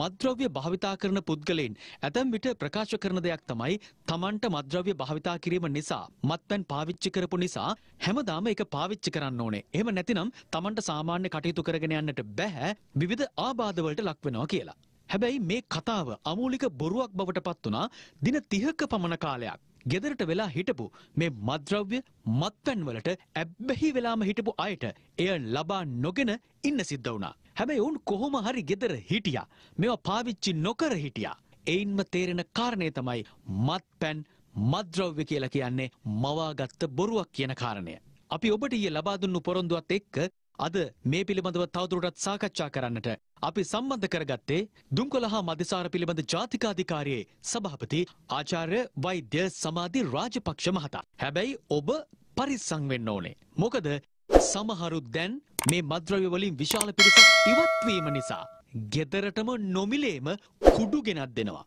මද්‍රව්‍ය භාවිතා කරන පුද්ගලයින් ඇතැම් විට ප්‍රකාශ කරන දෙයක් තමයි තමන්ට මද්‍රව්‍ය භාවිතා කිරීම නිසා මත්පැන් පාවිච්චි කරපු නිසා හැමදාම එක පාවිච්චි කරන්න ඕනේ. එහෙම නැතිනම් තමන්ට සාමාන්‍ය කටයුතු කරගෙන යන්නට බැහැ විවිධ ආබාධවලට ලක් වෙනවා කියලා. හැබැයි මේ කතාව අමූලික බොරුවක් බවට පත් වුණා දින 30ක පමණ කාලයක්. ගෙදරට වෙලා හිටපු මේ මද්‍රව්‍ය මත්පැන්වලට ඇබ්බැහි වෙලාම හිටපු අයට එය ලබා නොගෙන ඉන්න සිද්ධ වුණා. හැබැයි ඔවුන් කොහොම හරි ගෙදර හිටියා. මේවා පාවිච්චි නොකර හිටියා. එයින්ම තේරෙන කාරණය තමයි මත්පැන් මද්‍රව්‍ය කියලා කියන්නේ මවාගත්ත බොරුවක් කියන කාරණය. අපි ඔබට ඊයේ ලබා දුන්නු පොරොන්දුවත් එක්ක අද මේ පිළිබඳව තවදුරටත් සාකච්ඡා කරන්නට අපි සම්බන්ධ කරගත්තේ දුම්කොළ හා මධිසාර පිළිබඳ ජාතිකාධිකාරයේ සභාපති ආචාර්ය වෛද්‍ය සමාධි රාජපක්ෂ මහතා. හැබැයි ඔබ පරිස්සං වෙන්න ඕනේ. මොකද සමහරු දැන් මේ මද්‍රව්‍ය වලින් විශාල පිරිසක් ඉවත්වීම නිසා ගෙදරටම නොමිලේම කුඩු ගෙනත් දෙනවා.